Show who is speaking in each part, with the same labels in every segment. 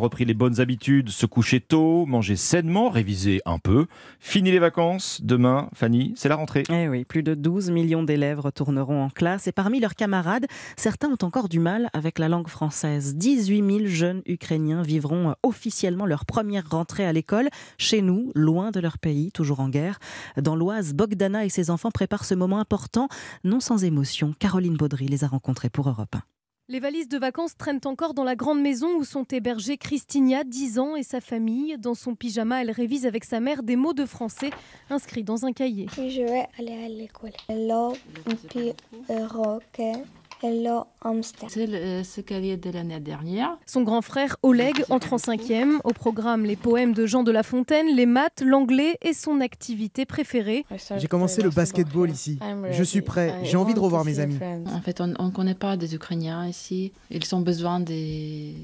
Speaker 1: repris les bonnes habitudes, se coucher tôt, manger sainement, réviser un peu. Fini les vacances,
Speaker 2: demain, Fanny,
Speaker 1: c'est la rentrée. Eh oui, plus de 12 millions d'élèves retourneront en classe et parmi leurs camarades, certains ont encore du mal avec la langue française. 18 000 jeunes Ukrainiens vivront euh, officiellement leur première rentrée à l'école, chez nous, loin de leur pays, toujours en guerre. Dans l'Oise, Bogdana et ses enfants préparent ce moment important, non sans émotion. Caroline Baudry les a rencontrés pour Europe
Speaker 3: les valises de vacances traînent encore dans la grande maison où sont hébergées Christina, 10 ans, et sa famille. Dans son pyjama, elle révise avec sa mère des mots de français inscrits dans un cahier. je vais aller à l'école. Hello, puis Hello ce C'est le euh, est de l'année dernière. Son grand frère Oleg entre en cinquième. Au programme, les poèmes de Jean de La Fontaine, les maths, l'anglais et son activité
Speaker 2: préférée. J'ai commencé
Speaker 1: le basketball ici. Je suis prêt. J'ai envie de revoir mes amis.
Speaker 2: En fait, on ne connaît pas des Ukrainiens ici. Ils ont besoin des,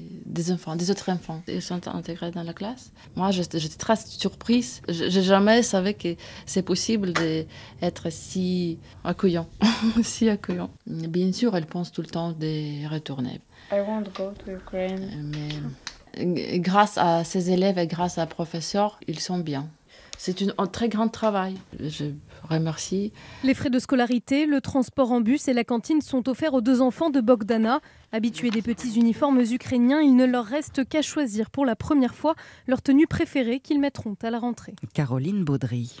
Speaker 2: enfants, des autres enfants. Ils sont intégrés dans la classe. Moi, j'étais très surprise. Je jamais savais que c'est possible d'être si accueillant, si accueillant. Bien sûr, elle pense tout le temps des retourner. Euh, mais euh, grâce à ces élèves et grâce à professeurs, ils sont bien. C'est un très grand travail. Je remercie. Les frais de scolarité, le transport en bus et la cantine sont
Speaker 3: offerts aux deux enfants de Bogdana. Habitués des petits uniformes ukrainiens, il ne leur reste qu'à choisir pour la première fois leur tenue préférée qu'ils mettront à la rentrée.
Speaker 1: Caroline Baudry.